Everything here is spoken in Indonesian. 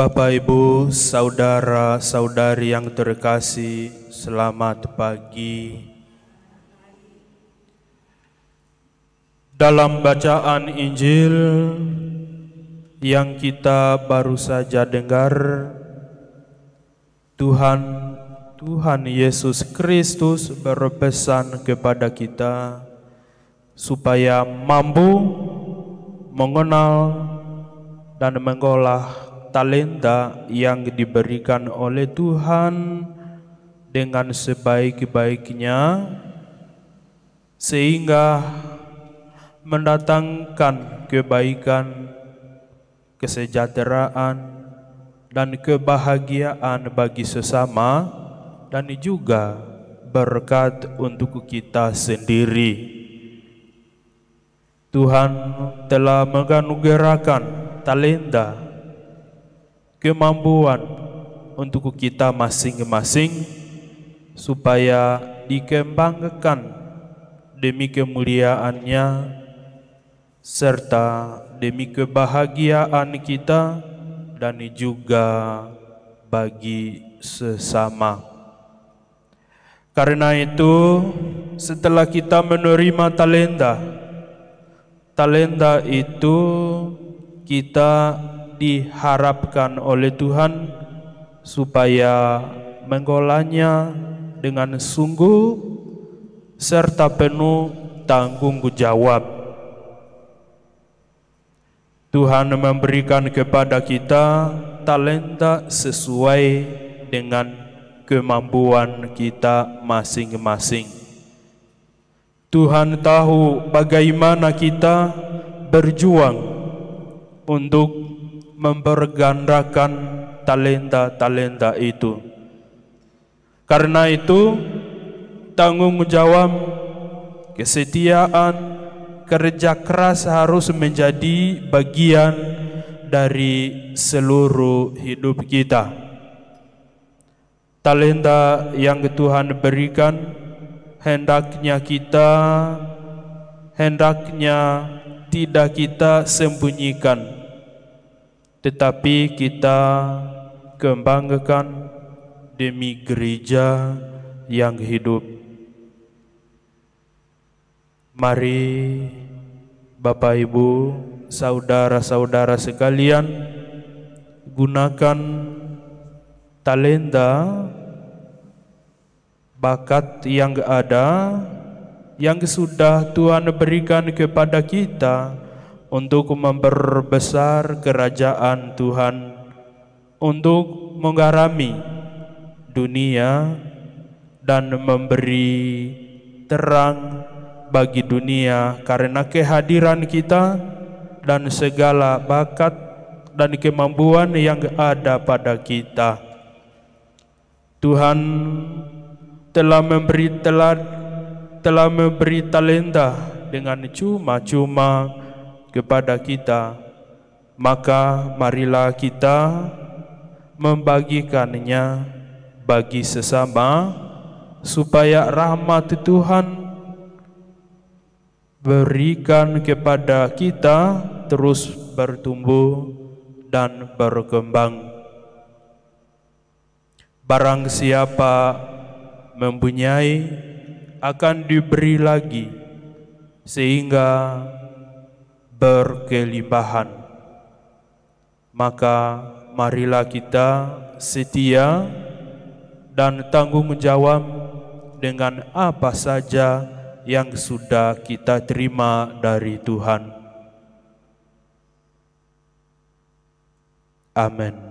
Bapak, Ibu, saudara-saudari yang terkasih, selamat pagi. Dalam bacaan Injil yang kita baru saja dengar, Tuhan Tuhan Yesus Kristus berpesan kepada kita supaya mampu mengenal dan mengolah talenta yang diberikan oleh Tuhan dengan sebaik-baiknya sehingga mendatangkan kebaikan, kesejahteraan, dan kebahagiaan bagi sesama dan juga berkat untuk kita sendiri. Tuhan telah menganugerahkan talenta kemampuan untuk kita masing-masing supaya dikembangkan demi kemuliaannya serta demi kebahagiaan kita dan juga bagi sesama. Karena itu, setelah kita menerima talenta, talenta itu kita diharapkan oleh Tuhan supaya mengolahnya dengan sungguh serta penuh tanggung jawab. Tuhan memberikan kepada kita talenta sesuai dengan kemampuan kita masing-masing. Tuhan tahu bagaimana kita berjuang untuk mempergandakan talenta-talenta itu. Karena itu, tanggung jawab, kesetiaan, kerja keras harus menjadi bagian dari seluruh hidup kita. Talenta yang Tuhan berikan hendaknya kita hendaknya tidak kita sembunyikan tetapi kita kembangkan demi gereja yang hidup. Mari Bapak Ibu, saudara-saudara sekalian, gunakan talenta bakat yang ada yang sudah Tuhan berikan kepada kita untuk memperbesar kerajaan Tuhan, untuk menggarami dunia dan memberi terang bagi dunia karena kehadiran kita dan segala bakat dan kemampuan yang ada pada kita. Tuhan telah memberi telah, telah memberi talenta dengan cuma-cuma kepada kita, maka marilah kita membagikannya bagi sesama supaya rahmat Tuhan berikan kepada kita terus bertumbuh dan berkembang. Barang siapa mempunyai akan diberi lagi sehingga berkelimpahan. Maka marilah kita setia dan tanggung jawab dengan apa saja yang sudah kita terima dari Tuhan. Amin.